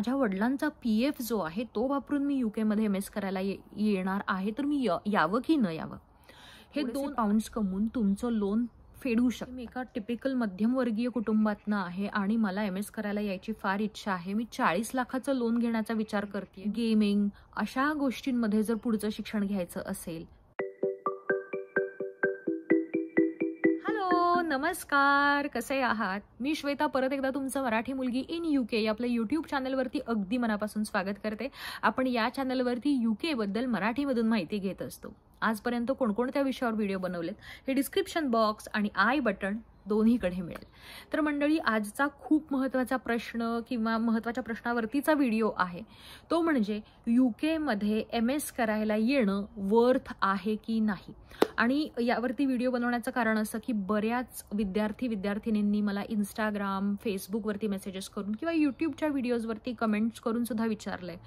माझ्या वडिलांचा P F जो आहे तो वापरून मी युकेमध्ये एम एस करायला येणार आहे तर मी यावं की न यावं हे दोन पाऊंड्स कमवून तुमचं लोन फेडू शकते मी एका टिपिकल मध्यमवर्गीय कुटुंबातनं आहे आणि मला एम एस करायला यायची फार इच्छा आहे मी चाळीस लाखाचं लोन घेण्याचा विचार करते गेमिंग अशा गोष्टींमध्ये जर पुढचं शिक्षण घ्यायचं असेल नमस्कार कसे आहात मी श्वेता परत एकदा तुमचं मराठी मुलगी इन यू के आपल्या यूट्यूब चॅनलवरती अगदी मनापासून स्वागत करते आपण या चॅनलवरती यू बद्दल मराठीमधून माहिती घेत असतो आजपर्यंत कोणकोणत्या विषयावर व्हिडिओ बनवलेत हे डिस्क्रिप्शन बॉक्स आणि आय बटन दोन्हीकडे मिळेल तर मंडळी आजचा खूप महत्त्वाचा प्रश्न किंवा महत्त्वाच्या प्रश्नावरतीचा व्हिडिओ आहे तो म्हणजे यू केमध्ये एम एस करायला येणं वर्थ आहे की नाही आणि यावरती व्हिडिओ बनवण्याचं कारण असं की बऱ्याच विद्यार्थी विद्यार्थिनींनी मला इंस्टाग्राम फेसबुकवरती मेसेजेस करून किंवा यूट्यूबच्या व्हिडिओजवरती कमेंट्स करून सुद्धा विचारलं आहे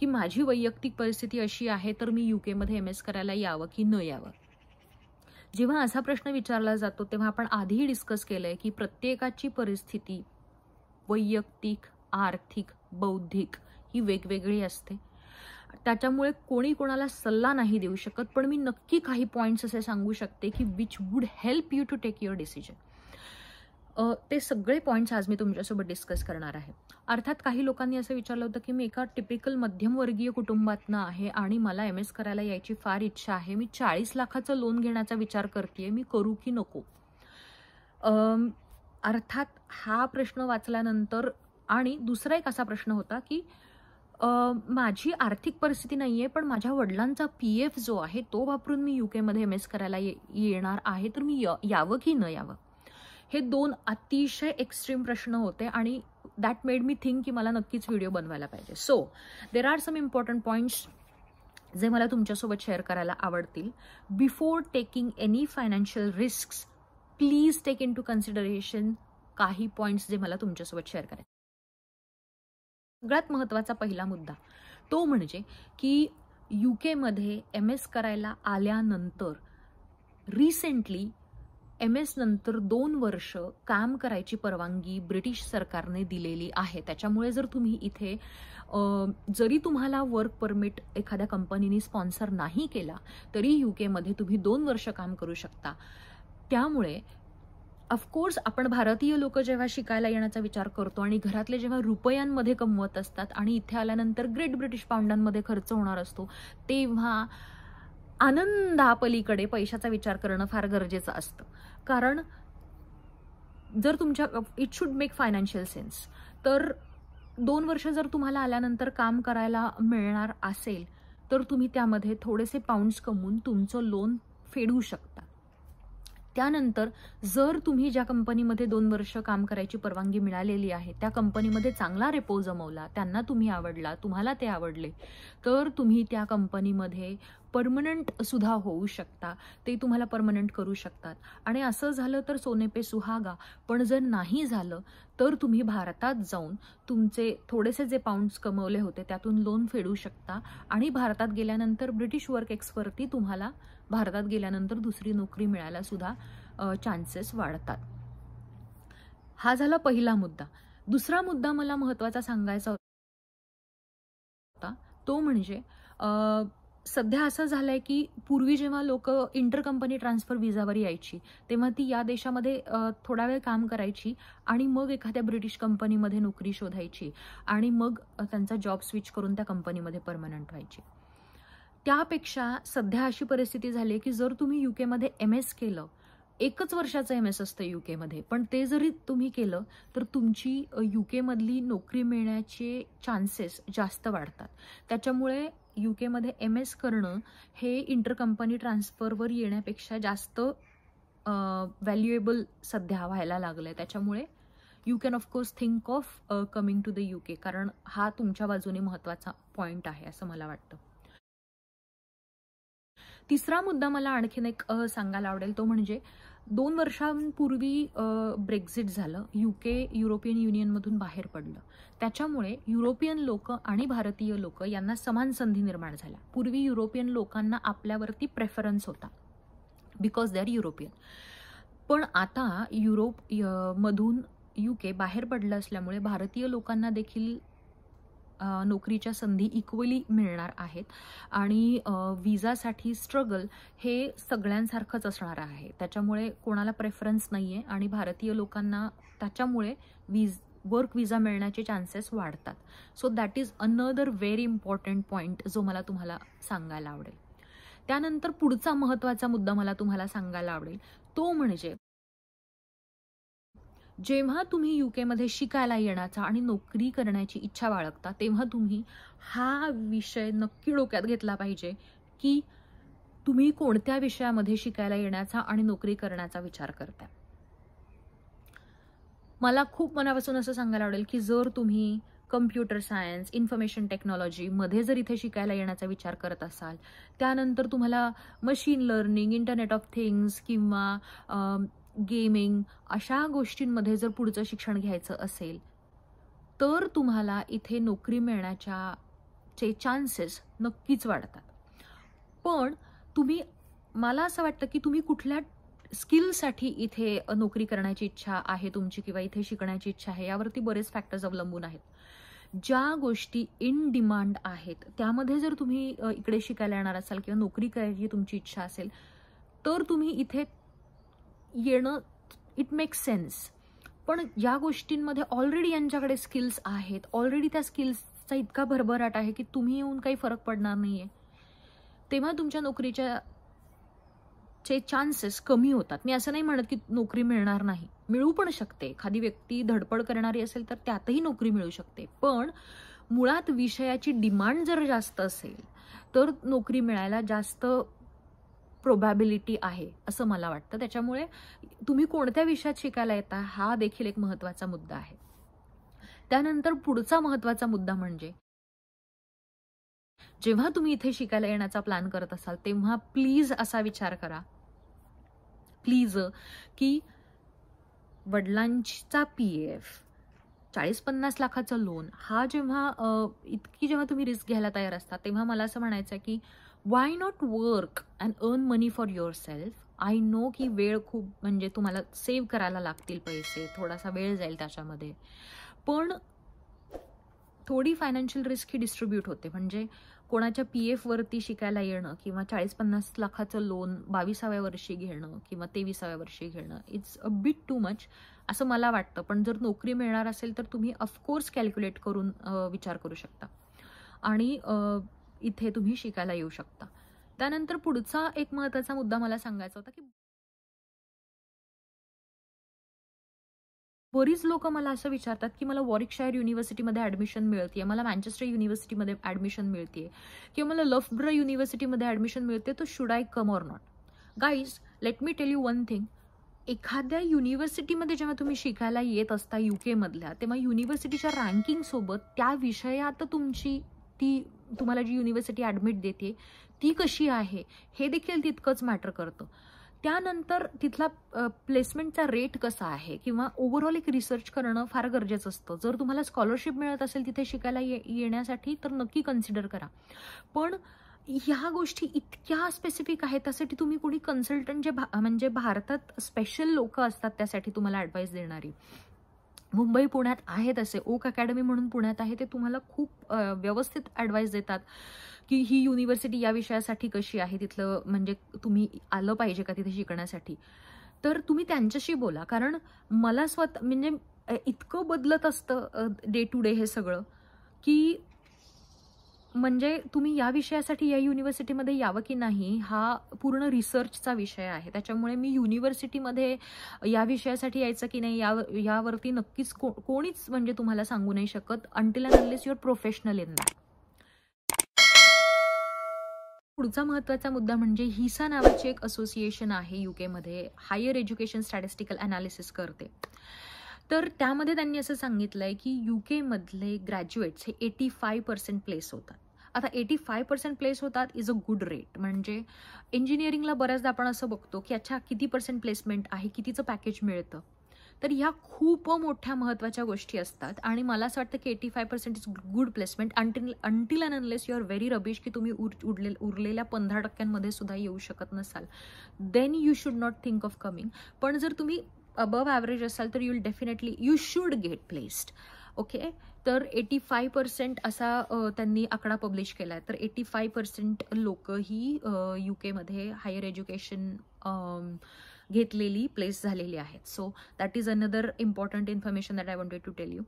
की माझी वैयक्तिक परिस्थिती अशी आहे तर मी यू केमध्ये एम एस करायला यावं की न यावं जेव्हा असा प्रश्न विचारला जातो तेव्हा आपण आधीही डिस्कस केलंय की प्रत्येकाची परिस्थिती वैयक्तिक आर्थिक बौद्धिक ही वेगवेगळी असते त्याच्यामुळे कोणी कोणाला सल्ला नाही देऊ शकत पण मी नक्की काही पॉईंट्स असे सांगू शकते की which would help you to take your decision ते सगळे पॉईंट्स आज मी तुमच्यासोबत डिस्कस करणार आहे अर्थात काही लोकांनी असं विचारलं होतं की मी एका टिपिकल मध्यमवर्गीय कुटुंबातनं आहे आणि मला एम एस करायला यायची फार इच्छा आहे मी चाळीस लाखाचं लोन घेण्याचा विचार करते मी करू की नको अर्थात हा प्रश्न वाचल्यानंतर आणि दुसरा एक असा प्रश्न होता की माझी आर्थिक परिस्थिती नाही आहे पण माझ्या वडिलांचा पी एफ जो आहे तो वापरून मी यू केमध्ये एम एस करायला ये येणार आहे तर मी यावं की न यावं हे दोन अतिशय एक्स्ट्रीम प्रश्न होते आणि दॅट मेड मी थिंक की मला नक्कीच व्हिडिओ बनवायला पाहिजे so there are some important points जे मला तुमच्यासोबत शेअर करायला आवडतील before taking any financial risk please take into consideration काही पॉईंट्स जे मला तुमच्यासोबत शेअर करायचे सगळ्यात महत्त्वाचा पहिला मुद्दा तो म्हणजे की युकेमध्ये एम एस करायला आल्यानंतर रिसेंटली एम एस नंतर दोन वर्ष काम करायची परवानगी ब्रिटिश सरकारने दिलेली आहे त्याच्यामुळे जर तुम्ही इथे जरी तुम्हाला वर्क परमिट एखाद्या कंपनीने स्पॉन्सर नाही केला तरी यू केमध्ये तुम्ही दोन वर्ष काम करू शकता त्यामुळे ऑफकोर्स आपण भारतीय लोक जेव्हा शिकायला येण्याचा विचार करतो आणि घरातले जेव्हा रुपयांमध्ये कमवत असतात आणि इथे आल्यानंतर ग्रेट ब्रिटिश पाऊंडांमध्ये खर्च होणार असतो तेव्हा आनंदापलीकडे पैशाचा विचार करणं फार गरजेचं असतं कारण जर तुमच्या it should make financial sense तर दोन वर्ष जर तुम्हाला आल्यानंतर काम करायला मिळणार असेल तर तुम्ही त्यामध्ये थोडेसे पाऊंड्स कमवून तुमचं लोन फेडू शकता त्यानंतर जर तुम्ही ज्या कंपनीमध्ये दोन वर्ष काम करायची परवानगी मिळालेली आहे त्या कंपनीमध्ये चांगला रेपो जमवला त्यांना तुम्ही आवडला तुम्हाला ते आवडले तर तुम्ही त्या कंपनीमध्ये परमनंट सुद्धा होऊ शकता ते तुम्हाला परमनंट करू शकतात आणि असं झालं तर सोने पे सुहागा पण जर नाही झालं तर तुम्ही भारतात जाऊन तुमचे थोडेसे जे पाऊंड्स कमवले होते त्यातून लोन फेडू शकता आणि भारतात गेल्यानंतर ब्रिटिश वर्क एक्सवरती तुम्हाला भारतात गेल्यानंतर दुसरी नोकरी मिळायला सुद्धा चान्सेस वाढतात हा झाला पहिला मुद्दा दुसरा मुद्दा मला महत्वाचा सांगायचा होता तो म्हणजे सध्या असं झालंय की पूर्वी जेव्हा लोक इंटर कंपनी ट्रान्सफर विजावर यायची तेव्हा ती या देशामध्ये थोडा वेळ काम करायची आणि मग एखाद्या ब्रिटिश कंपनीमध्ये नोकरी शोधायची आणि मग त्यांचा जॉब स्विच करून त्या कंपनीमध्ये परमनंट व्हायची त्यापेक्षा सध्या अशी परिस्थिती झाली की जर तुम्ही युकेमध्ये एम एस केलं एकच वर्षाचं एम एस असतं युकेमध्ये पण ते जरी तुम्ही केलं तर तुमची युकेमधली नोकरी मिळण्याचे चान्सेस जास्त वाढतात त्याच्यामुळे यू केमध्ये एम एस करणं हे इंटर कंपनी ट्रान्सफरवर येण्यापेक्षा जास्त व्हॅल्युएबल सध्या व्हायला लागलं आहे त्याच्यामुळे you can of course think of coming to the UK कारण हा तुमच्या बाजूने महत्त्वाचा पॉईंट आहे असं मला वाटतं तिसरा मुद्दा मला आणखीन एक सांगायला आवडेल तो म्हणजे दोन वर्षांपूर्वी ब्रेक्झिट झालं युके युरोपियन युनियनमधून बाहेर पडलं त्याच्यामुळे युरोपियन लोक आणि भारतीय लोक यांना समान संधी निर्माण झाल्या पूर्वी युरोपियन लोकांना आपल्यावरती प्रेफरन्स होता बिकॉज दे आर युरोपियन पण आता युरोप मधून युके बाहेर पडलं असल्यामुळे भारतीय लोकांना देखील नोकरीच्या संधी इक्वली मिळणार आहेत आणि विजासाठी स्ट्रगल हे सगळ्यांसारखंच असणार आहे त्याच्यामुळे कोणाला प्रेफरन्स नाही आहे आणि भारतीय लोकांना त्याच्यामुळे वीज वर्क विजा मिळण्याचे चान्सेस वाढतात so that is another very important point जो मला तुम्हाला सांगायला आवडेल त्यानंतर पुढचा महत्त्वाचा मुद्दा मला तुम्हाला सांगायला आवडेल तो म्हणजे जेव्हा तुम्ही यू केमध्ये शिकायला येण्याचा आणि नोकरी करण्याची इच्छा बाळगता तेव्हा तुम्ही हा विषय नक्की डोक्यात घेतला पाहिजे की तुम्ही कोणत्या विषयामध्ये शिकायला येण्याचा आणि नोकरी करण्याचा विचार करता मला खूप मनापासून असं सांगायला आवडेल की जर तुम्ही कम्प्युटर सायन्स इन्फॉर्मेशन टेक्नॉलॉजीमध्ये जर इथे शिकायला येण्याचा विचार करत असाल त्यानंतर तुम्हाला machine learning internet of things किंवा गेमिंग अशा गोष्टींमध्ये जर पुढचं शिक्षण घ्यायचं असेल तर तुम्हाला इथे नोकरी मिळण्याच्या चे चान्सेस नक्कीच वाढतात पण तुम्ही मला असं वाटतं की तुम्ही कुठल्या स्किलसाठी इथे नोकरी करण्याची इच्छा आहे तुमची किंवा इथे शिकण्याची इच्छा आहे यावरती बरेच फॅक्टर्स अवलंबून आहेत ज्या गोष्टी इन डिमांड आहेत त्यामध्ये जर तुम्ही इकडे शिकायला येणार असाल किंवा नोकरी करायची तुमची इच्छा असेल तर तुम्ही इथे येणं इट मेक्स सेन्स पण या गोष्टींमध्ये ऑलरेडी यांच्याकडे स्किल्स आहेत ऑलरेडी त्या स्किल्सचा इतका भरभराट आहे की तुम्ही येऊन काही फरक पडणार नाही आहे तेव्हा तुमच्या नोकरीच्या चे चान्सेस कमी होतात मी असं नाही म्हणत की नोकरी मिळणार नाही मिळू पण शकते एखादी व्यक्ती धडपड करणारी असेल तर त्यातही नोकरी मिळू शकते पण मुळात विषयाची डिमांड जर जास्त असेल तर नोकरी मिळायला जास्त प्रोबॅबिलिटी आहे असं मला वाटतं त्याच्यामुळे तुम्ही कोणत्या विषयात शिकायला येता हा देखील एक महत्त्वाचा मुद्दा आहे त्यानंतर पुढचा महत्वाचा मुद्दा म्हणजे जेव्हा तुम्ही इथे शिकायला येण्याचा प्लॅन करत असाल तेव्हा प्लीज असा विचार करा प्लीज की वडिलांचा पी एफ चाळीस पन्नास लाखाचं लोन हा जेव्हा इतकी जेव्हा तुम्ही रिस्क घ्यायला तयार असता तेव्हा मला असं म्हणायचं की why not work and earn money for yourself I know की वेळ खूप म्हणजे तुम्हाला सेव्ह करायला लागतील पैसे थोडासा वेळ जाईल त्याच्यामध्ये पण थोडी फायनान्शियल रिस्क ही डिस्ट्रीब्यूट होते म्हणजे कोणाच्या पी एफवरती शिकायला येणं किंवा चाळीस पन्नास लाखाचं लोन बावीसाव्या वर्षी घेणं किंवा तेविसाव्या वर्षी घेणं it's a bit too much असं मला वाटतं पण जर नोकरी मिळणार असेल तर तुम्ही ऑफकोर्स कॅल्क्युलेट करून विचार करू शकता आणि इथे तुम्ही शिकायला येऊ शकता त्यानंतर पुढचा एक महत्त्वाचा मुद्दा मला सांगायचा होता की बरीच लोक मला असं विचारतात की मला वॉरिकशायर युनिव्हर्सिटीमध्ये ॲडमिशन मिळते मला मँचेस्टर युनिव्हर्सिटीमध्ये ॲडमिशन मिळते किंवा मला लफब्र युनिव्हर्सिटीमध्ये ॲडमिशन मिळते तो should I come or not guys let me tell you one thing एखाद्या युनिव्हर्सिटीमध्ये जेव्हा तुम्ही शिकायला येत असता यू केमधल्या तेव्हा युनिव्हर्सिटीच्या रँकिंगसोबत त्या विषयात तुमची ती तुम्हाला जी युनिव्हर्सिटी ॲडमिट देते ती कशी आहे हे देखील तितकंच मॅटर करतं त्यानंतर तिथला प्लेसमेंटचा रेट कसा आहे किंवा ओव्हरऑल एक रिसर्च करणं फार गरजेचं असतं जर तुम्हाला स्कॉलरशिप मिळत असेल तिथे शिकायला ये येण्यासाठी तर नक्की कन्सिडर करा पण ह्या गोष्टी इतक्या स्पेसिफिक आहेत त्यासाठी तुम्ही कोणी कन्सल्टंट जे भा म्हणजे भारतात स्पेशल लोक असतात त्यासाठी तुम्हाला ॲडवाईस देणारी मुंबई पुण्यात आहेत असे ओक अकॅडमी म्हणून पुण्यात आहे ते तुम्हाला खूप व्यवस्थित ॲडवाईस देतात की ही युनिव्हर्सिटी या विषयासाठी कशी आहे तिथलं म्हणजे तुम्ही आलं पाहिजे का तिथे शिकण्यासाठी तर तुम्ही त्यांच्याशी बोला कारण मला स्वतः म्हणजे इतकं बदलत असतं डे टू डे हे सगळं की म्हणजे तुम्ही या विषयासाठी या युनिव्हर्सिटीमध्ये यावं की नाही हा पूर्ण रिसर्चचा विषय आहे त्याच्यामुळे मी युनिव्हर्सिटीमध्ये या विषयासाठी यायचं की नाही यावरती नक्कीच को कोणीच म्हणजे तुम्हाला सांगू नाही शकत and unless you're professional in that पुढचा महत्त्वाचा मुद्दा म्हणजे हिसा नावाची एक असोसिएशन आहे युकेमध्ये हायर एज्युकेशन स्टॅटिस्टिकल अनालिसिस करते तर त्यामध्ये त्यांनी असं सांगितलं आहे की यू केमधले ग्रॅज्युएट्स हे एटी फाय पर्सेंट प्लेस होतात आता एटी फाय पर्सेंट प्लेस होतात इज अ गुड रेट म्हणजे इंजिनिअरिंगला बऱ्याचदा आपण असं बघतो की अच्छा किती पर्सेंट प्लेसमेंट आहे कितीचं पॅकेज मिळतं तर ह्या खूप मोठ्या महत्त्वाच्या गोष्टी असतात आणि मला असं वाटतं की eighty five percent is good placement until until and unless you are very rubbish की तुम्ही उर उरले उरलेल्या पंधरा टक्क्यांमध्ये सुद्धा येऊ शकत नसाल then you should not think of coming पण जर तुम्ही अबव ॲव्हरेज असाल तर you will definitely you should get placed okay तर एटी फाय पर्सेंट असा त्यांनी आकडा पब्लिश केला आहे तर एटी फाय पर्सेंट लोक ही यू केमध्ये हायर एज्युकेशन घेतलेली प्लेस झालेली आहेत so that is another important information that I wanted to tell you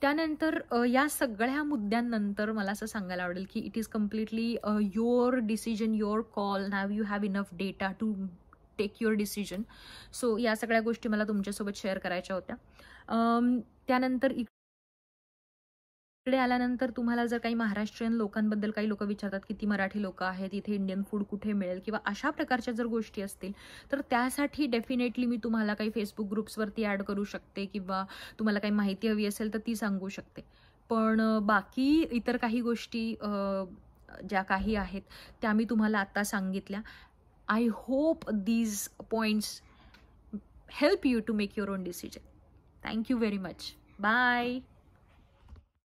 त्यानंतर या सगळ्या मुद्द्यांनंतर मला असं सांगायला आवडेल की it is completely your decision your call now you have enough data to take your decision so या सगळ्या गोष्टी मला तुमच्यासोबत शेअर करायच्या होत्या त्यानंतर इकडे आल्यानंतर तुम्हाला जर काही महाराष्ट्रीयन लोकांबद्दल काही लोक विचारतात की ती मराठी लोक आहेत इथे इंडियन फूड कुठे मिळेल किंवा अशा प्रकारच्या जर गोष्टी असतील तर त्यासाठी डेफिनेटली मी तुम्हाला काही फेसबुक ग्रुप्सवरती ॲड करू शकते किंवा तुम्हाला काही माहिती हवी असेल तर ती सांगू शकते पण बाकी इतर काही गोष्टी ज्या काही आहेत त्या मी तुम्हाला आत्ता सांगितल्या I hope these points help you to make your own decision thank you you very much bye